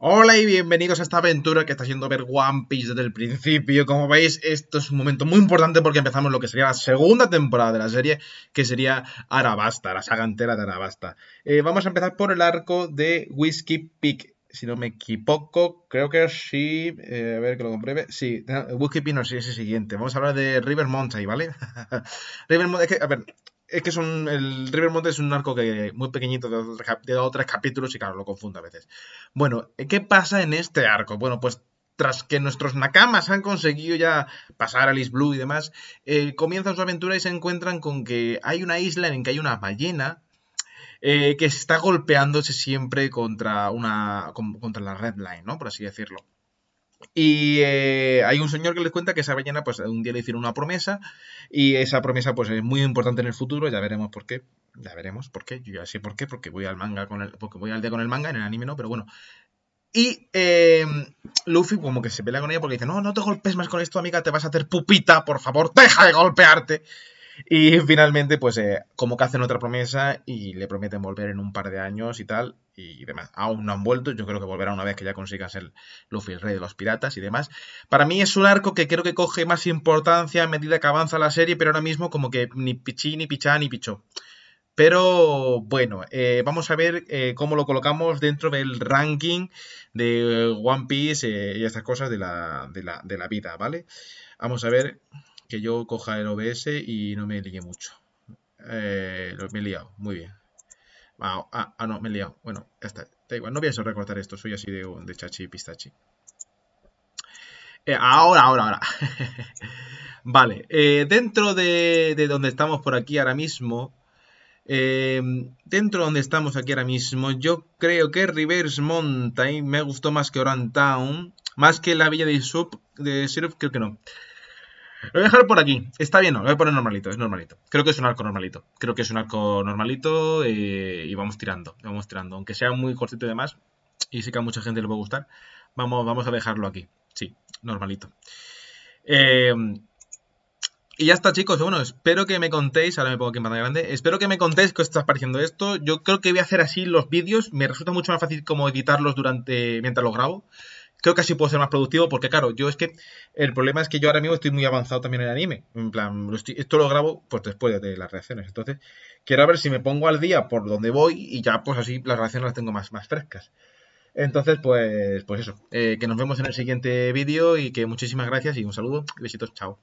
Hola y bienvenidos a esta aventura que está haciendo ver One Piece desde el principio. Como veis, esto es un momento muy importante porque empezamos lo que sería la segunda temporada de la serie, que sería Arabasta, la saga entera de Arabasta. Eh, vamos a empezar por el arco de Whiskey Peak. Si no me equivoco, creo que sí. Eh, a ver que lo compruebe. Sí, eh, Whiskey Peak no sí, es el siguiente. Vamos a hablar de River Mountain, ¿vale? River es que, a ver, es que son el Rivermont es un arco que muy pequeñito de otros capítulos y claro, lo confundo a veces. Bueno, ¿qué pasa en este arco? Bueno, pues tras que nuestros nakamas han conseguido ya pasar a Liz Blue y demás, eh, comienzan su aventura y se encuentran con que hay una isla en que hay una ballena eh, que está golpeándose siempre contra una contra la Red Line, ¿no? Por así decirlo. Y eh, hay un señor que les cuenta que esa ballena, pues un día le hicieron una promesa y esa promesa, pues es muy importante en el futuro, ya veremos por qué, ya veremos por qué, yo ya sé por qué, porque voy al manga con el, porque voy al día con el manga, en el anime no, pero bueno. Y em, Luffy como que se pelea con ella porque dice, no, no te golpes más con esto, amiga, te vas a hacer pupita, por favor, deja de golpearte. Y finalmente, pues, eh, como que hacen otra promesa y le prometen volver en un par de años y tal, y demás. Aún no han vuelto, yo creo que volverá una vez que ya consiga ser Luffy, el rey de los piratas y demás. Para mí es un arco que creo que coge más importancia a medida que avanza la serie, pero ahora mismo como que ni pichí, ni pichá, ni pichó. Pero bueno, eh, vamos a ver eh, cómo lo colocamos dentro del ranking de One Piece y estas cosas de la, de la vida, ¿vale? Vamos a ver que yo coja el OBS y no me lié mucho. Eh, me he liado, muy bien. Ah, ah, ah, no, me he liado. Bueno, ya está. Da igual, no a recortar esto, soy así de, de chachi y pistachi. Eh, ahora, ahora, ahora. vale, eh, dentro de, donde estamos por aquí ahora mismo, dentro de donde estamos aquí ahora mismo, yo creo que Reverse Mountain me gustó más que Town más que la villa de Sub, de creo que no. Lo voy a dejar por aquí. Está bien, no, lo voy a poner normalito, es normalito. Creo que es un arco normalito. Creo que es un arco normalito eh, y vamos tirando, vamos tirando. Aunque sea muy cortito y demás, y sí que a mucha gente le a gustar, vamos, vamos a dejarlo aquí. Sí, normalito. Eh, y ya está, chicos. Bueno, espero que me contéis. Ahora me pongo aquí en pantalla grande. Espero que me contéis qué os está pareciendo esto. Yo creo que voy a hacer así los vídeos. Me resulta mucho más fácil como editarlos durante mientras los grabo creo que así puedo ser más productivo porque claro, yo es que el problema es que yo ahora mismo estoy muy avanzado también en el anime, en plan, esto lo grabo pues después de, las reacciones, entonces quiero ver si me pongo al día por donde voy y ya pues así las reacciones las tengo más, más frescas. Entonces, pues, pues eso, eh, que nos vemos en el siguiente vídeo y que muchísimas gracias y un saludo besitos, chao.